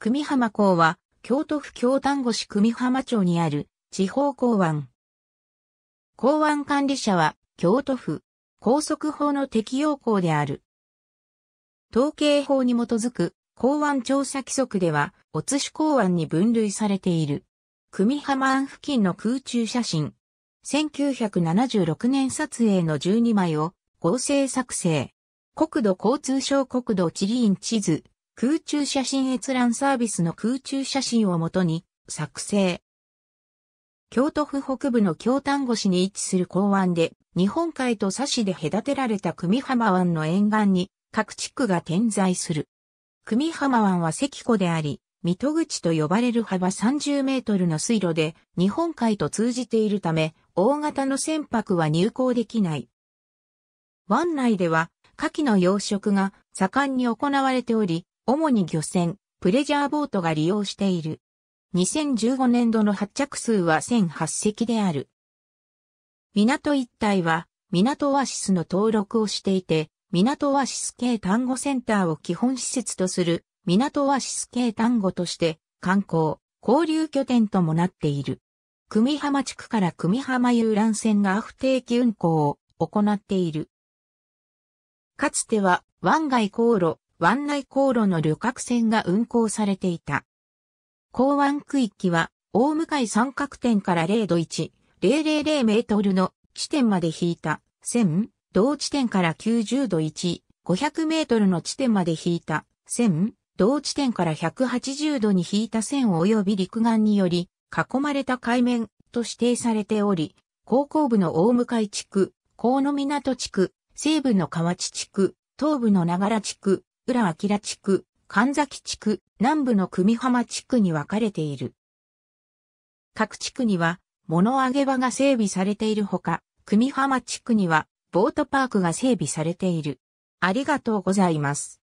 久美浜港は、京都府京丹後市久美浜町にある地方港湾。港湾管理者は、京都府、高速法の適用港である。統計法に基づく港湾調査規則では、お津市港湾に分類されている。久美浜湾付近の空中写真。1976年撮影の12枚を合成作成。国土交通省国土地理院地図、空中写真閲覧サービスの空中写真をもとに作成。京都府北部の京丹後市に位置する港湾で、日本海と佐市で隔てられた久美浜湾の沿岸に各地区が点在する。久美浜湾は関湖であり、水戸口と呼ばれる幅30メートルの水路で日本海と通じているため、大型の船舶は入港できない。湾内では、カキの養殖が盛んに行われており、主に漁船、プレジャーボートが利用している。2015年度の発着数は1008隻である。港一帯は、港オアシスの登録をしていて、港オアシス系単語センターを基本施設とする、港オアシス系単語として、観光、交流拠点ともなっている。久美浜地区から久美浜遊覧船が不定期運航を行っている。かつては、湾外航路、湾内航路の旅客船が運航されていた。港湾区域は、大向かい三角点から0度1、000メートルの地点まで引いた、線、同地点から90度1、500メートルの地点まで引いた、線、同地点から180度に引いた線及び陸岸により、囲まれた海面と指定されており、高校部の大向地区、港野港地区、西部の河内地区、東部の長良地区、浦明地区、神崎地区、南部の組浜地区に分かれている。各地区には、物上げ場が整備されているほか、組浜地区には、ボートパークが整備されている。ありがとうございます。